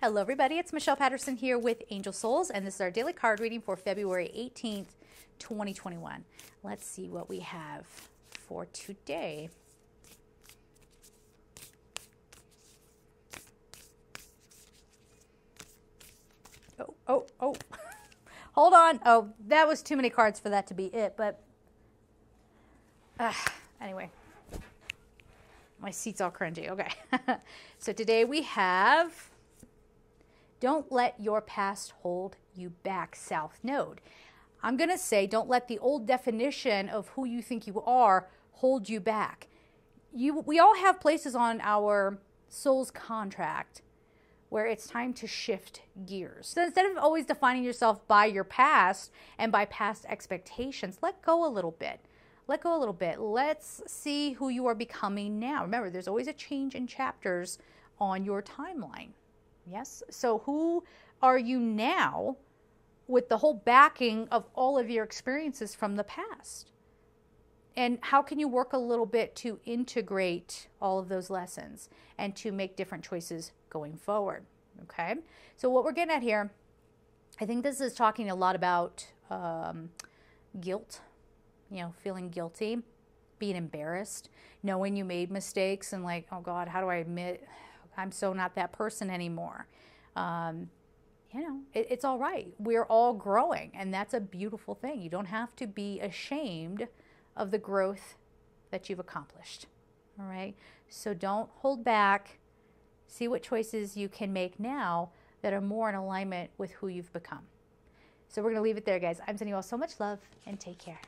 Hello, everybody. It's Michelle Patterson here with Angel Souls, and this is our daily card reading for February 18th, 2021. Let's see what we have for today. Oh, oh, oh. Hold on. Oh, that was too many cards for that to be it, but uh, anyway. My seat's all cringy. Okay. so today we have don't let your past hold you back, South Node. I'm going to say don't let the old definition of who you think you are hold you back. You, we all have places on our soul's contract where it's time to shift gears. So instead of always defining yourself by your past and by past expectations, let go a little bit. Let go a little bit. Let's see who you are becoming now. Remember, there's always a change in chapters on your timeline. Yes. So who are you now with the whole backing of all of your experiences from the past? And how can you work a little bit to integrate all of those lessons and to make different choices going forward? Okay. So, what we're getting at here, I think this is talking a lot about um, guilt, you know, feeling guilty, being embarrassed, knowing you made mistakes, and like, oh God, how do I admit I'm so not that person anymore. Um, you know, it, it's all right. We're all growing, and that's a beautiful thing. You don't have to be ashamed of the growth that you've accomplished. All right. So don't hold back. See what choices you can make now that are more in alignment with who you've become. So we're going to leave it there, guys. I'm sending you all so much love and take care.